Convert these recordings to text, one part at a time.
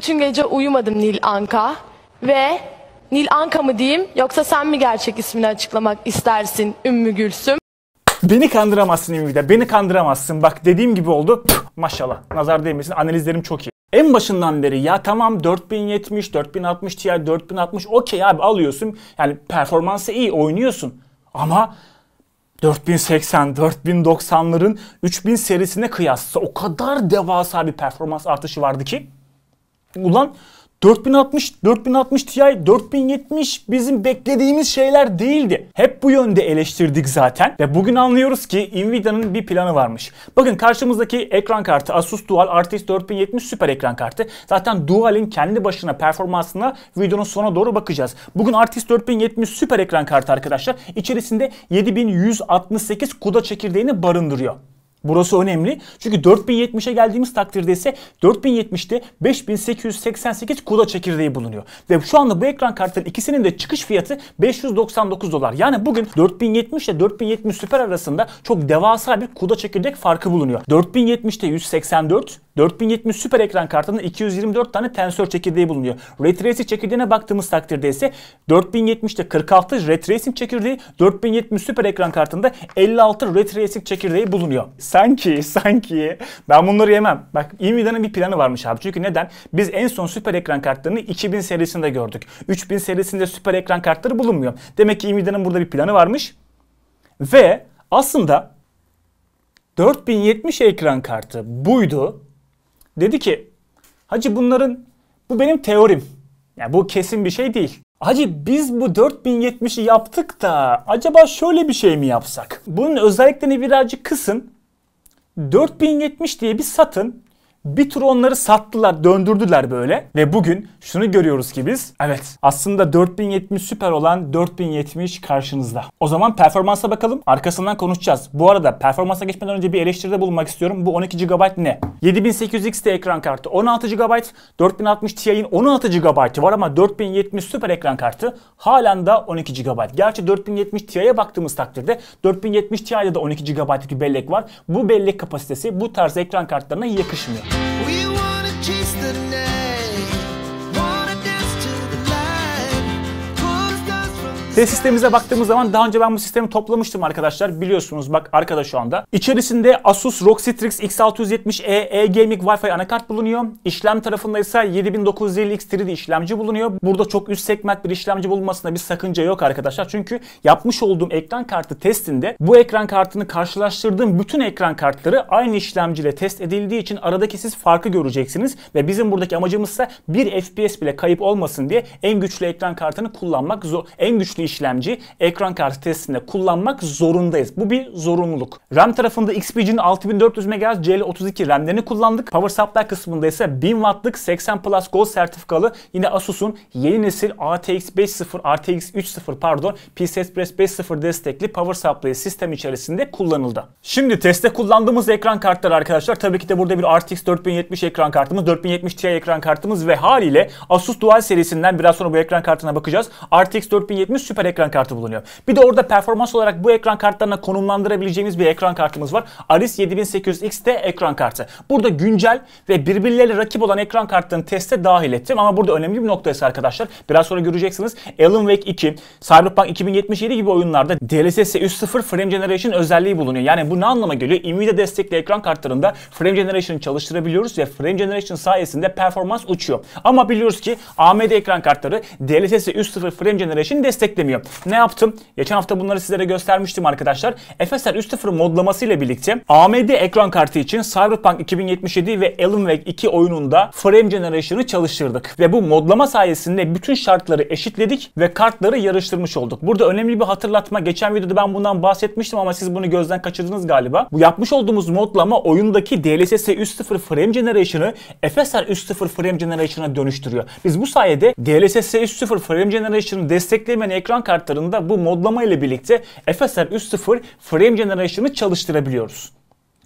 bütün gece uyumadım Nil Anka ve Nil Anka mı diyeyim yoksa sen mi gerçek ismini açıklamak istersin Ümmü Gülsüm? Beni kandıramazsın Ümmü'de. Beni kandıramazsın. Bak dediğim gibi oldu. maşallah. Nazar değmesin. Analizlerim çok iyi. En başından beri ya tamam 4070, 4060 Ti, 4060 okey abi alıyorsun. Yani performansı iyi oynuyorsun. Ama 4080, 4090'ların 3000 serisine kıyasla o kadar devasa bir performans artışı vardı ki Ulan 4060, 4060 Ti, 4070 bizim beklediğimiz şeyler değildi. Hep bu yönde eleştirdik zaten ve bugün anlıyoruz ki Nvidia'nın bir planı varmış. Bakın karşımızdaki ekran kartı Asus Dual RTX 4070 süper ekran kartı. Zaten Dual'in kendi başına performansına videonun sona doğru bakacağız. Bugün RTX 4070 süper ekran kartı arkadaşlar içerisinde 7168 CUDA çekirdeğini barındırıyor. Burası önemli. Çünkü 4070'e geldiğimiz takdirde ise 4070'te 5888 Kuda çekirdeği bulunuyor. Ve şu anda bu ekran kartları ikisinin de çıkış fiyatı 599 dolar. Yani bugün 4070 ile 4070 Super arasında çok devasa bir Kuda çekirdek farkı bulunuyor. 4070'te 184, 4070 süper ekran kartında 224 tane tensör çekirdeği bulunuyor. Ray Tracing çekirdeğine baktığımız takdirde ise 4070'te 46 Ray Tracing çekirdeği, 4070 süper ekran kartında 56 Ray Tracing çekirdeği bulunuyor. Sanki, sanki ben bunları yemem. Bak Nvidia'nın bir planı varmış abi. Çünkü neden? Biz en son süper ekran kartlarını 2000 serisinde gördük. 3000 serisinde süper ekran kartları bulunmuyor. Demek ki Nvidia'nın burada bir planı varmış. Ve aslında 4070 ekran kartı buydu. Dedi ki hacı bunların bu benim teorim. Yani bu kesin bir şey değil. Hacı biz bu 4070'i yaptık da acaba şöyle bir şey mi yapsak? Bunun özelliklerini birazcık kısın. 4070 diye bir satın. Bir tur onları sattılar, döndürdüler böyle. Ve bugün şunu görüyoruz ki biz, evet aslında 4070 süper olan 4070 karşınızda. O zaman performansa bakalım, arkasından konuşacağız. Bu arada performansa geçmeden önce bir eleştiride bulunmak istiyorum. Bu 12 GB ne? 7800XT ekran kartı 16 GB, 4060 Ti'nin 16 GB var ama 4070 süper ekran kartı halen da 12 GB. Gerçi 4070 Ti'ye baktığımız takdirde 4070 Ti'de de 12 GB'lık bir bellek var. Bu bellek kapasitesi bu tarz ekran kartlarına yakışmıyor. We wanted Ses sistemimize baktığımız zaman daha önce ben bu sistemi toplamıştım arkadaşlar. Biliyorsunuz bak arkada şu anda. İçerisinde Asus ROG Strix X670E e-gaming Wi-Fi anakart bulunuyor. İşlem tarafında ise 7950X 3D işlemci bulunuyor. Burada çok üst segment bir işlemci bulunmasında bir sakınca yok arkadaşlar. Çünkü yapmış olduğum ekran kartı testinde bu ekran kartını karşılaştırdığım bütün ekran kartları aynı işlemciyle test edildiği için aradaki siz farkı göreceksiniz ve bizim buradaki amacımız ise 1 FPS bile kayıp olmasın diye en güçlü ekran kartını kullanmak zor. En güçlü güçlü işlemci ekran kartı testinde kullanmak zorundayız. Bu bir zorunluluk. RAM tarafında XPG'nin 6400 MHz CL32 RAM'lerini kullandık. Power supply kısmında ise 1000 wattlık 80 Plus Gold sertifikalı yine Asus'un yeni nesil RTX 5.0, RTX 3.0 pardon PCI Express 5.0 destekli power supply sistem içerisinde kullanıldı. Şimdi teste kullandığımız ekran kartları arkadaşlar tabii ki de burada bir RTX 4070 ekran kartımız, 4070 Ti ekran kartımız ve haliyle Asus Dual serisinden biraz sonra bu ekran kartına bakacağız. RTX 4070 süper ekran kartı bulunuyor. Bir de orada performans olarak bu ekran kartlarına konumlandırabileceğimiz bir ekran kartımız var. Aris 7800X de ekran kartı. Burada güncel ve birbirleriyle rakip olan ekran kartlarını teste dahil ettim ama burada önemli bir noktası arkadaşlar. Biraz sonra göreceksiniz. Alan Wake 2, Cyberpunk 2077 gibi oyunlarda DLSS 3.0 Frame Generation özelliği bulunuyor. Yani bu ne anlama geliyor? Nvidia destekli ekran kartlarında Frame Generation'ı çalıştırabiliyoruz ve Frame Generation sayesinde performans uçuyor. Ama biliyoruz ki AMD ekran kartları DLSS 3.0 Frame Generation destekli desteklemiyor. Ne yaptım? Geçen hafta bunları sizlere göstermiştim arkadaşlar. FSR 3.0 modlaması ile birlikte AMD ekran kartı için Cyberpunk 2077 ve Alan Wake 2 oyununda Frame Generation'ı çalıştırdık. Ve bu modlama sayesinde bütün şartları eşitledik ve kartları yarıştırmış olduk. Burada önemli bir hatırlatma. Geçen videoda ben bundan bahsetmiştim ama siz bunu gözden kaçırdınız galiba. Bu yapmış olduğumuz modlama oyundaki DLSS 3.0 Frame Generation'ı FSR 3.0 Frame Generation'a dönüştürüyor. Biz bu sayede DLSS 3.0 Frame Generation'ı desteklemeyen ekran ekran kartlarında bu modlama ile birlikte FSR 3.0 Frame Generation'ı çalıştırabiliyoruz.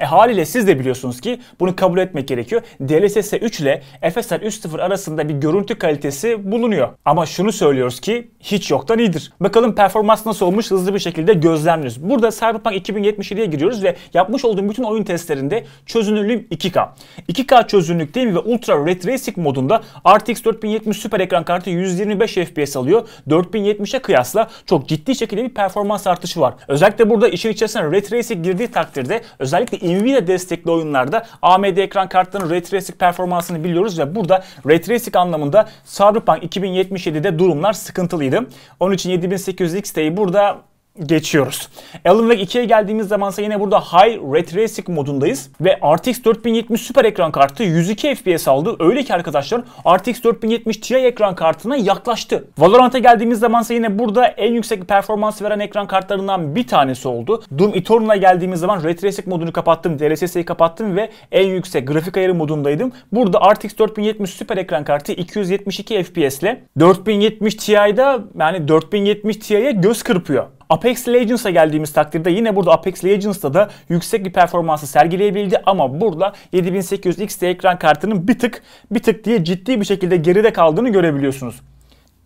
E haliyle siz de biliyorsunuz ki bunu kabul etmek gerekiyor. DLSS 3 ile FSR 3.0 arasında bir görüntü kalitesi bulunuyor. Ama şunu söylüyoruz ki hiç yoktan iyidir. Bakalım performans nasıl olmuş hızlı bir şekilde gözlemliyoruz. Burada Cyberpunk 2077'ye giriyoruz ve yapmış olduğum bütün oyun testlerinde çözünürlüğüm 2K. 2K çözünürlükteyim ve Ultra Ray Tracing modunda RTX 4070 süper ekran kartı 125 FPS alıyor. 4070'e kıyasla çok ciddi şekilde bir performans artışı var. Özellikle burada işin içerisine Ray Tracing girdiği takdirde özellikle Nvidia destekli oyunlarda AMD ekran kartlarının Ray Tracing performansını biliyoruz ve burada Ray Tracing anlamında Cyberpunk 2077'de durumlar sıkıntılıydı. Onun için 7800 XT'yi burada geçiyoruz. Alan Wake 2'ye geldiğimiz ise yine burada High Ray Tracing modundayız ve RTX 4070 süper ekran kartı 102 FPS aldı. Öyle ki arkadaşlar RTX 4070 Ti ekran kartına yaklaştı. Valorant'a geldiğimiz zaman ise yine burada en yüksek performans veren ekran kartlarından bir tanesi oldu. Doom Eternal'a geldiğimiz zaman Ray Tracing modunu kapattım, DLSS'yi kapattım ve en yüksek grafik ayarı modundaydım. Burada RTX 4070 süper ekran kartı 272 FPS ile 4070 Ti'da yani 4070 Ti'ye göz kırpıyor. Apex Legends'a geldiğimiz takdirde yine burada Apex Legends'ta da yüksek bir performansı sergileyebildi ama burada 7800 XT ekran kartının bir tık bir tık diye ciddi bir şekilde geride kaldığını görebiliyorsunuz.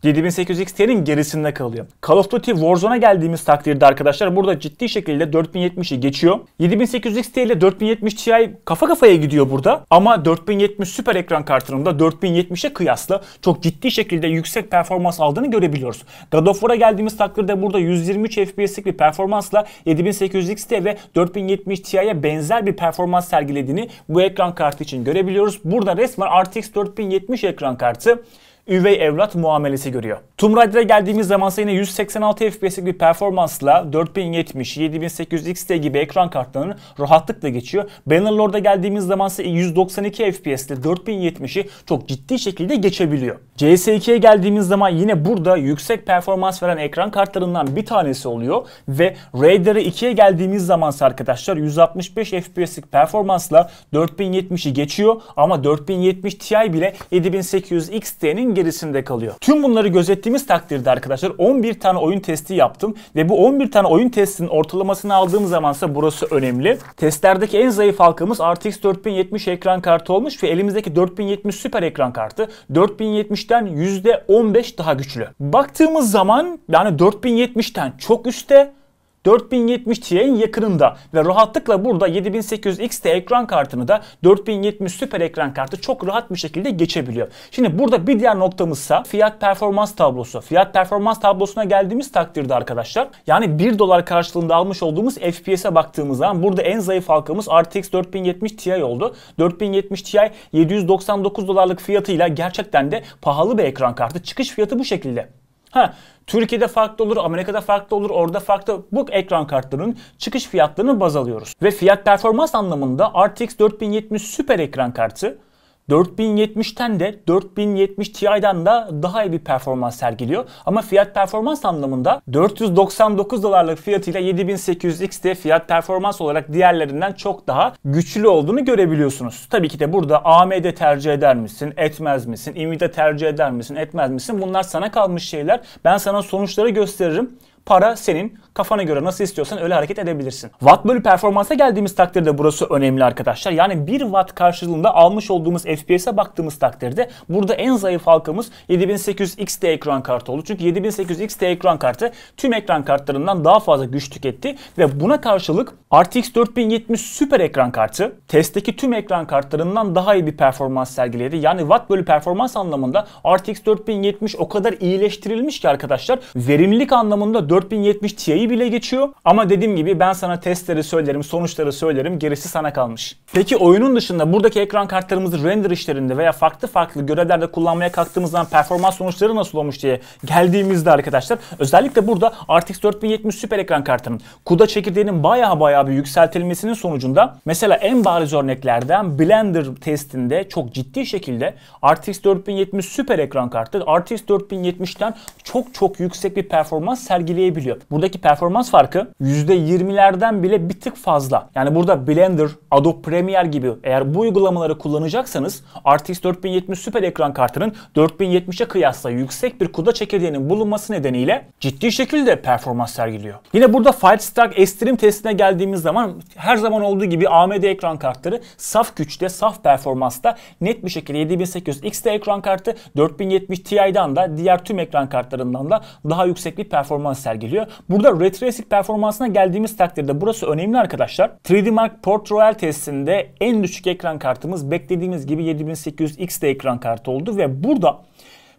7800XT'nin gerisinde kalıyor. Call of Duty Warzone'a geldiğimiz takdirde arkadaşlar burada ciddi şekilde 4070'i geçiyor. 7800XT ile 4070 Ti kafa kafaya gidiyor burada ama 4070 süper ekran kartında 4070'e kıyasla çok ciddi şekilde yüksek performans aldığını görebiliyoruz. God of War'a geldiğimiz takdirde burada 123 FPS'lik bir performansla 7800XT ve 4070 Ti'ye benzer bir performans sergilediğini bu ekran kartı için görebiliyoruz. Burada resmen RTX 4070 ekran kartı üvey evlat muamelesi görüyor. Tomb Raider'a geldiğimiz zaman ise yine 186 FPS'lik bir performansla 4070, 7800 XT gibi ekran kartlarını rahatlıkla geçiyor. Bannerlord'a geldiğimiz zaman ise 192 FPS'li 4070'i çok ciddi şekilde geçebiliyor. CS2'ye geldiğimiz zaman yine burada yüksek performans veren ekran kartlarından bir tanesi oluyor ve Raider'ı 2'ye geldiğimiz zaman ise arkadaşlar 165 FPS'lik performansla 4070'i geçiyor ama 4070 Ti bile 7800 XT'nin gerisinde kalıyor. Tüm bunları gözettiğimiz takdirde arkadaşlar 11 tane oyun testi yaptım ve bu 11 tane oyun testinin ortalamasını aldığım zamansa burası önemli. Testlerdeki en zayıf halkamız RTX 4070 ekran kartı olmuş ve elimizdeki 4070 süper ekran kartı 4070'ten %15 daha güçlü. Baktığımız zaman yani 4070'ten çok üstte 4070 Ti'nin yakınında ve rahatlıkla burada 7800XT ekran kartını da 4070 süper ekran kartı çok rahat bir şekilde geçebiliyor. Şimdi burada bir diğer noktamızsa fiyat performans tablosu. Fiyat performans tablosuna geldiğimiz takdirde arkadaşlar yani 1 dolar karşılığında almış olduğumuz FPS'e baktığımız zaman burada en zayıf halkamız RTX 4070 Ti oldu. 4070 Ti 799 dolarlık fiyatıyla gerçekten de pahalı bir ekran kartı. Çıkış fiyatı bu şekilde. Ha, Türkiye'de farklı olur, Amerika'da farklı olur, orada farklı. Bu ekran kartlarının çıkış fiyatlarını baz alıyoruz. Ve fiyat performans anlamında RTX 4070 süper ekran kartı 4070'ten de 4070 Ti'den da daha iyi bir performans sergiliyor. Ama fiyat performans anlamında 499 dolarlık fiyatıyla 7800X de fiyat performans olarak diğerlerinden çok daha güçlü olduğunu görebiliyorsunuz. Tabii ki de burada AMD tercih eder misin, etmez misin, Nvidia tercih eder misin, etmez misin? Bunlar sana kalmış şeyler. Ben sana sonuçları gösteririm. Para senin kafana göre nasıl istiyorsan öyle hareket edebilirsin. Watt bölü performansa geldiğimiz takdirde burası önemli arkadaşlar. Yani 1 watt karşılığında almış olduğumuz FPS'e baktığımız takdirde burada en zayıf halkamız 7800XT ekran kartı oldu. Çünkü 7800XT ekran kartı tüm ekran kartlarından daha fazla güç tüketti ve buna karşılık RTX 4070 süper ekran kartı testteki tüm ekran kartlarından daha iyi bir performans sergiledi. Yani watt bölü performans anlamında RTX 4070 o kadar iyileştirilmiş ki arkadaşlar verimlilik anlamında 4 4070 Ti'yi bile geçiyor. Ama dediğim gibi ben sana testleri söylerim, sonuçları söylerim. Gerisi sana kalmış. Peki oyunun dışında buradaki ekran kartlarımızı render işlerinde veya farklı farklı görevlerde kullanmaya kalktığımızdan performans sonuçları nasıl olmuş diye geldiğimizde arkadaşlar özellikle burada RTX 4070 süper ekran kartının CUDA çekirdeğinin baya baya bir yükseltilmesinin sonucunda mesela en bariz örneklerden Blender testinde çok ciddi şekilde RTX 4070 süper ekran kartı RTX 4070'ten çok çok yüksek bir performans sergileye etkileyebiliyor. Buradaki performans farkı %20'lerden bile bir tık fazla. Yani burada Blender, Adobe Premiere gibi eğer bu uygulamaları kullanacaksanız RTX 4070 süper ekran kartının 4070'e kıyasla yüksek bir kuda çekirdeğinin bulunması nedeniyle ciddi şekilde performans sergiliyor. Yine burada Firestark Extreme testine geldiğimiz zaman her zaman olduğu gibi AMD ekran kartları saf güçte, saf performansta net bir şekilde 7800X'te ekran kartı 4070 Ti'den da diğer tüm ekran kartlarından da daha yüksek bir performans sergiliyor. Burada Ray Tracing performansına geldiğimiz takdirde burası önemli arkadaşlar. 3D Mark Port Royal testinde en düşük ekran kartımız beklediğimiz gibi 7800X de ekran kartı oldu ve burada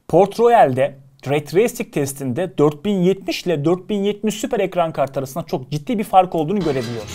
Port Royal'de Ray Tracing testinde 4070 ile 4070 süper ekran kartı arasında çok ciddi bir fark olduğunu görebiliyoruz.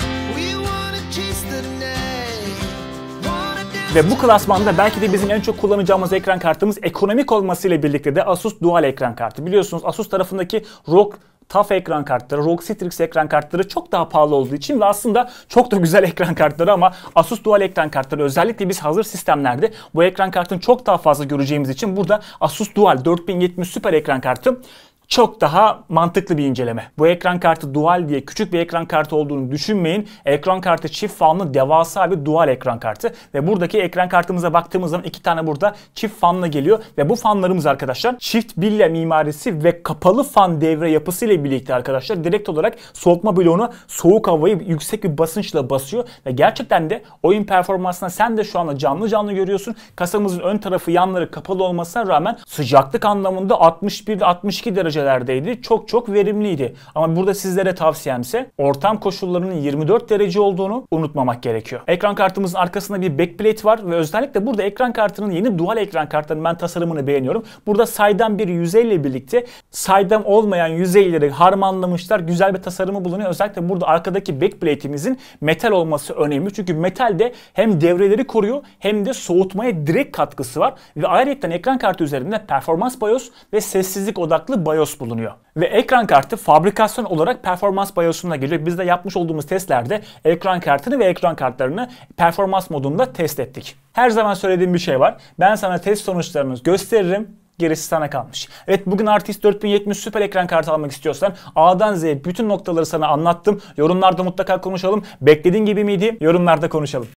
Ve bu klasmanda belki de bizim en çok kullanacağımız ekran kartımız ekonomik olmasıyla birlikte de Asus Dual ekran kartı. Biliyorsunuz Asus tarafındaki ROG TAF ekran kartları, ROG Strix ekran kartları çok daha pahalı olduğu için ve aslında çok da güzel ekran kartları ama Asus Dual ekran kartları özellikle biz hazır sistemlerde bu ekran kartını çok daha fazla göreceğimiz için burada Asus Dual 4070 süper ekran kartı çok daha mantıklı bir inceleme. Bu ekran kartı dual diye küçük bir ekran kartı olduğunu düşünmeyin. Ekran kartı çift fanlı devasa bir dual ekran kartı. Ve buradaki ekran kartımıza baktığımız zaman iki tane burada çift fanla geliyor. Ve bu fanlarımız arkadaşlar çift bille mimarisi ve kapalı fan devre yapısı ile birlikte arkadaşlar direkt olarak soğutma bloğuna soğuk havayı yüksek bir basınçla basıyor. Ve gerçekten de oyun performansına sen de şu anda canlı canlı görüyorsun. Kasamızın ön tarafı yanları kapalı olmasına rağmen sıcaklık anlamında 61-62 derece projelerdeydi. Çok çok verimliydi. Ama burada sizlere tavsiyemse ortam koşullarının 24 derece olduğunu unutmamak gerekiyor. Ekran kartımızın arkasında bir backplate var ve özellikle burada ekran kartının yeni dual ekran kartının ben tasarımını beğeniyorum. Burada saydam bir ile birlikte saydam olmayan yüzeyleri harmanlamışlar. Güzel bir tasarımı bulunuyor. Özellikle burada arkadaki backplate'imizin metal olması önemli. Çünkü metal de hem devreleri koruyor hem de soğutmaya direkt katkısı var. Ve ayrıca ekran kartı üzerinde performans BIOS ve sessizlik odaklı BIOS BIOS bulunuyor. Ve ekran kartı fabrikasyon olarak performans BIOS'una geliyor. Biz de yapmış olduğumuz testlerde ekran kartını ve ekran kartlarını performans modunda test ettik. Her zaman söylediğim bir şey var. Ben sana test sonuçlarını gösteririm. Gerisi sana kalmış. Evet bugün RTX 4070 süper ekran kartı almak istiyorsan A'dan Z'ye bütün noktaları sana anlattım. Yorumlarda mutlaka konuşalım. Beklediğin gibi miydi? Yorumlarda konuşalım.